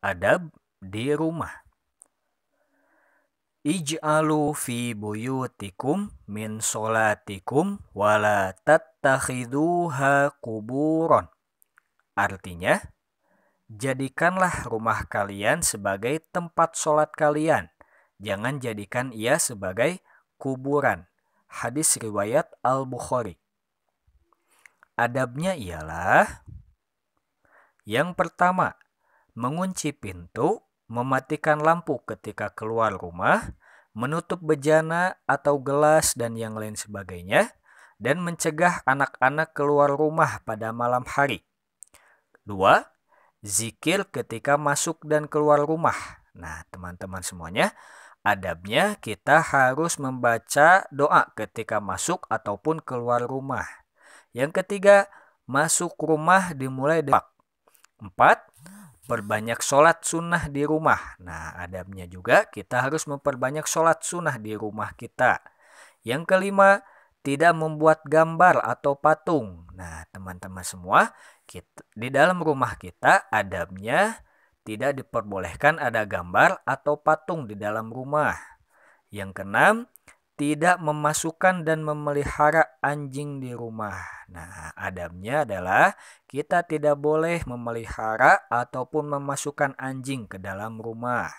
adab di rumah. Ij'alu fi buyutikum min solatikum wala tattakhiduha kuburon. Artinya, jadikanlah rumah kalian sebagai tempat solat kalian. Jangan jadikan ia sebagai kuburan. Hadis riwayat Al-Bukhari. Adabnya ialah yang pertama, mengunci pintu, mematikan lampu ketika keluar rumah, menutup bejana atau gelas dan yang lain sebagainya, dan mencegah anak-anak keluar rumah pada malam hari. 2. Zikir ketika masuk dan keluar rumah. Nah, teman-teman semuanya, adabnya kita harus membaca doa ketika masuk ataupun keluar rumah. Yang ketiga, masuk rumah dimulai dari 4. Perbanyak sholat sunnah di rumah. Nah, adabnya juga kita harus memperbanyak sholat sunnah di rumah kita. Yang kelima, tidak membuat gambar atau patung. Nah, teman-teman semua, kita, di dalam rumah kita adabnya tidak diperbolehkan ada gambar atau patung di dalam rumah. Yang keenam, tidak memasukkan dan memelihara anjing di rumah. Nah, adabnya adalah kita tidak boleh memelihara ataupun memasukkan anjing ke dalam rumah.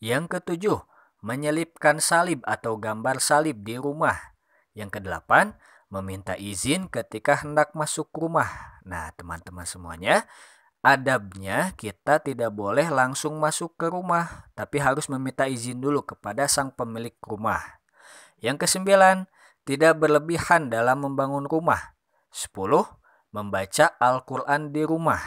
Yang ketujuh, menyelipkan salib atau gambar salib di rumah. Yang kedelapan, meminta izin ketika hendak masuk rumah. Nah, teman-teman semuanya, Adabnya, kita tidak boleh langsung masuk ke rumah, tapi harus meminta izin dulu kepada sang pemilik rumah. Yang kesembilan, tidak berlebihan dalam membangun rumah. Sepuluh, membaca Al-Quran di rumah.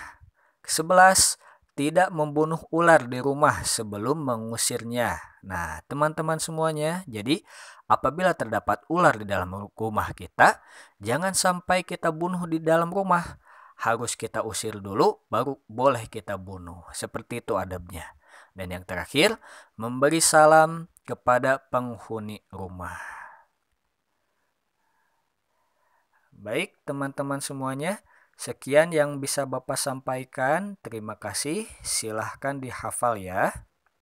Kesebelas, tidak membunuh ular di rumah sebelum mengusirnya. Nah, teman-teman semuanya, jadi apabila terdapat ular di dalam rumah kita, jangan sampai kita bunuh di dalam rumah harus kita usir dulu, baru boleh kita bunuh. Seperti itu adabnya. Dan yang terakhir, memberi salam kepada penghuni rumah. Baik, teman-teman semuanya, sekian yang bisa Bapak sampaikan. Terima kasih, silahkan dihafal ya.